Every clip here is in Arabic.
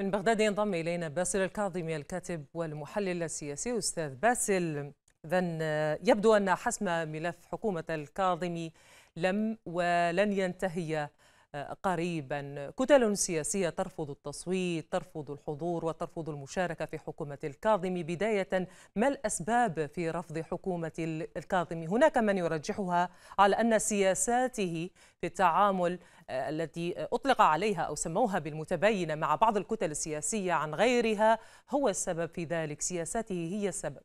من بغداد ينضم إلينا باسل الكاظمي الكاتب والمحلل السياسي أستاذ باسل إذا يبدو أن حسم ملف حكومة الكاظمي لم ولن ينتهي قريبا كتل سياسية ترفض التصويت ترفض الحضور وترفض المشاركة في حكومة الكاظم بداية ما الأسباب في رفض حكومة الكاظم هناك من يرجحها على أن سياساته في التعامل آه، التي أطلق عليها أو سموها بالمتباينة مع بعض الكتل السياسية عن غيرها هو السبب في ذلك سياساته هي السبب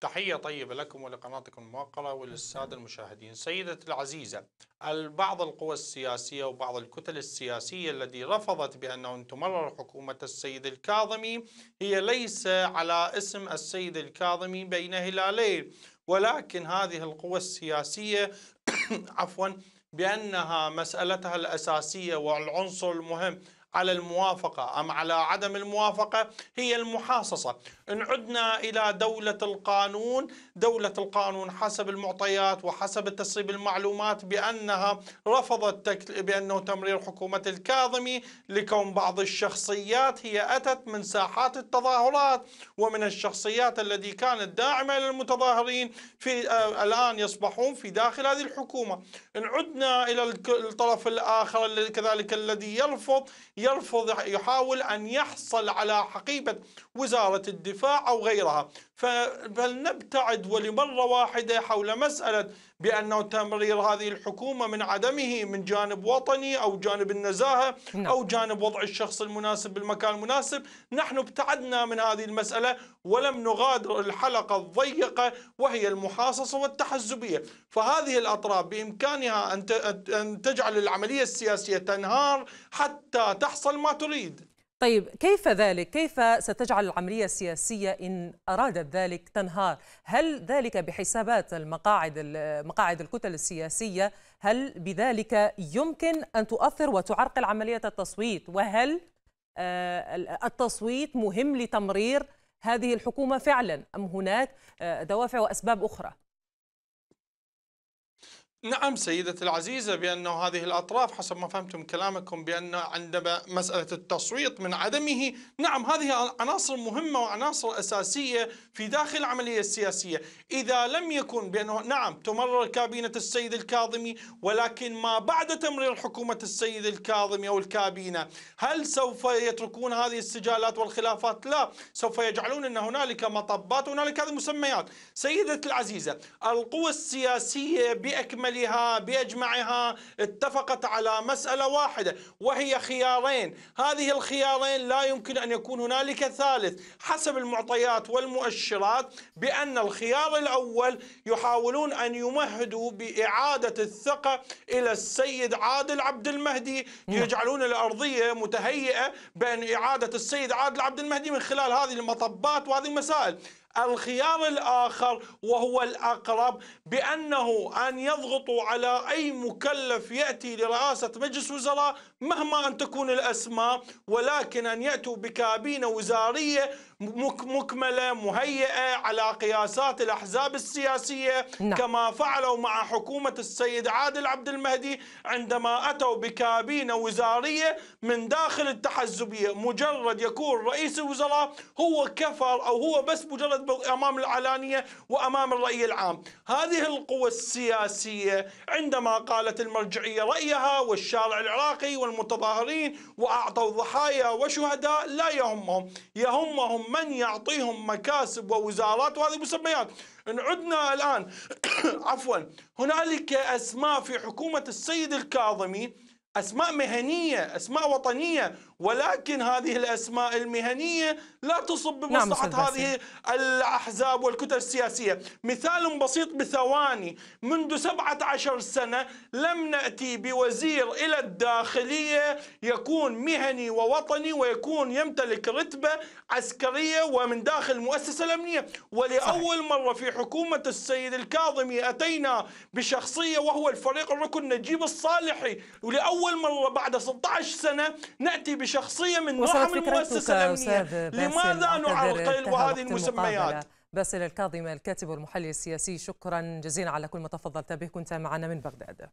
تحية طيبة لكم ولقناتكم الموقرة وللسادة المشاهدين سيدتي العزيزة البعض القوى السياسية وبعض الكتل السياسية التي رفضت بأن تمرر حكومة السيد الكاظمي هي ليس على اسم السيد الكاظمي بين هلالين ولكن هذه القوى السياسية عفوا بأنها مسألتها الأساسية والعنصر المهم على الموافقة أم على عدم الموافقة هي المحاصصة إن عدنا إلى دولة القانون دولة القانون حسب المعطيات وحسب تسريب المعلومات بأنها رفضت بأنه تمرير حكومة الكاظمي لكون بعض الشخصيات هي أتت من ساحات التظاهرات ومن الشخصيات التي كانت داعمة للمتظاهرين في آه الآن يصبحون في داخل هذه الحكومة إن عدنا إلى الطرف الآخر كذلك الذي يرفض يرفض يحاول أن يحصل على حقيبة وزارة الدفاع أو غيرها فلنبتعد ولمرة واحدة حول مسألة بأنه تمرير هذه الحكومة من عدمه من جانب وطني أو جانب النزاهة نعم. أو جانب وضع الشخص المناسب بالمكان المناسب نحن ابتعدنا من هذه المسألة ولم نغادر الحلقة الضيقة وهي المحاصصة والتحزبية فهذه الأطراف بإمكانها أن تجعل العملية السياسية تنهار حتى تحصل ما تريد طيب كيف ذلك؟ كيف ستجعل العملية السياسية إن أرادت ذلك تنهار؟ هل ذلك بحسابات المقاعد مقاعد الكتل السياسية؟ هل بذلك يمكن أن تؤثر وتعرقل عملية التصويت؟ وهل آه، التصويت مهم لتمرير هذه الحكومة فعلا أم هناك آه، دوافع وأسباب أخرى؟ نعم سيدتي العزيزة بأنه هذه الأطراف حسب ما فهمت من كلامكم بأن عندما مسألة التصويت من عدمه نعم هذه عناصر مهمة وعناصر أساسية في داخل العملية السياسية إذا لم يكن بأنه نعم تمرر كابينة السيد الكاظمي ولكن ما بعد تمرير حكومة السيد الكاظمي أو الكابينة هل سوف يتركون هذه السجالات والخلافات لا سوف يجعلون أن هنالك مطبات وهنالك هذه مسميات سيدتي العزيزة القوى السياسية بأكمل بمجملها باجمعها اتفقت على مساله واحده وهي خيارين، هذه الخيارين لا يمكن ان يكون هنالك ثالث حسب المعطيات والمؤشرات بان الخيار الاول يحاولون ان يمهدوا باعاده الثقه الى السيد عادل عبد المهدي يجعلون الارضيه متهيئه بان اعاده السيد عادل عبد المهدي من خلال هذه المطبات وهذه المسائل الخيار الآخر وهو الأقرب بأنه أن يضغطوا على أي مكلف يأتي لرئاسة مجلس وزراء مهما أن تكون الأسماء ولكن أن يأتوا بكابينة وزارية مكملة مهيئة على قياسات الأحزاب السياسية نعم. كما فعلوا مع حكومة السيد عادل عبد المهدي عندما أتوا بكابينة وزارية من داخل التحزبية مجرد يكون رئيس الوزراء هو كفر أو هو بس مجرد يغضب امام العلانيه وامام الراي العام، هذه القوى السياسيه عندما قالت المرجعيه رايها والشارع العراقي والمتظاهرين واعطوا ضحايا وشهداء لا يهمهم، يهمهم من يعطيهم مكاسب ووزارات وهذه مسميات، ان عدنا الان عفوا هنالك اسماء في حكومه السيد الكاظمي اسماء مهنيه، اسماء وطنيه ولكن هذه الأسماء المهنية لا تصب نعم، بمصلحة نعم هذه الأحزاب والكتل السياسية مثال بسيط بثواني منذ 17 سنة لم نأتي بوزير إلى الداخلية يكون مهني ووطني ويكون يمتلك رتبة عسكرية ومن داخل المؤسسة الأمنية ولأول صحيح. مرة في حكومة السيد الكاظمي أتينا بشخصية وهو الفريق الركن نجيب الصالحي ولأول مرة بعد 16 سنة نأتي شخصية من نوع من المؤسسة الأمنية لماذا نعرقل وهذه المسميات باسل الكاظم الكاتب والمحلل السياسي شكرا جزيلا على كل ما تفضلت به كنت معنا من بغداد